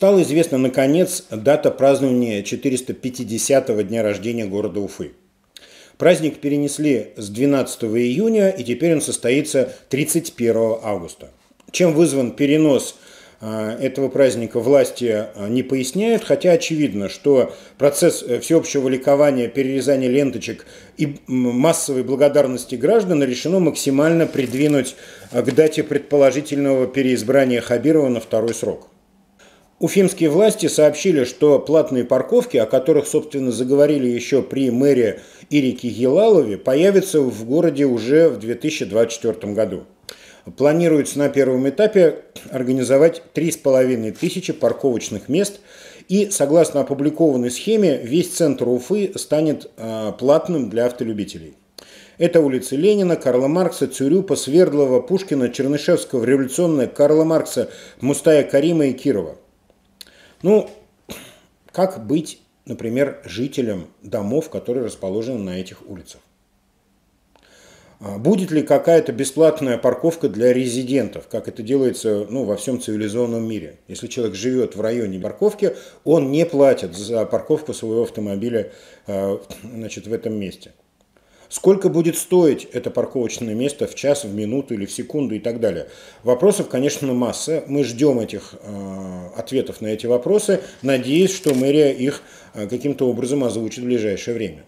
стала известна, наконец, дата празднования 450-го дня рождения города Уфы. Праздник перенесли с 12 июня, и теперь он состоится 31 августа. Чем вызван перенос а, этого праздника власти а, не поясняют, хотя очевидно, что процесс э, всеобщего ликования, перерезания ленточек и массовой благодарности граждан решено максимально придвинуть а, к дате предположительного переизбрания Хабирова на второй срок. Уфимские власти сообщили, что платные парковки, о которых, собственно, заговорили еще при мэре Ирике Елалове, появятся в городе уже в 2024 году. Планируется на первом этапе организовать 3,5 тысячи парковочных мест, и, согласно опубликованной схеме, весь центр Уфы станет а, платным для автолюбителей. Это улицы Ленина, Карла Маркса, Цюрюпа, Свердлова, Пушкина, Чернышевского, Революционная, Карла Маркса, Мустая Карима и Кирова – ну, как быть, например, жителем домов, которые расположены на этих улицах? А, будет ли какая-то бесплатная парковка для резидентов, как это делается ну, во всем цивилизованном мире? Если человек живет в районе парковки, он не платит за парковку своего автомобиля а, значит, в этом месте сколько будет стоить это парковочное место в час, в минуту или в секунду и так далее. Вопросов, конечно, масса. Мы ждем этих э, ответов на эти вопросы, надеясь, что мэрия их э, каким-то образом озвучит в ближайшее время.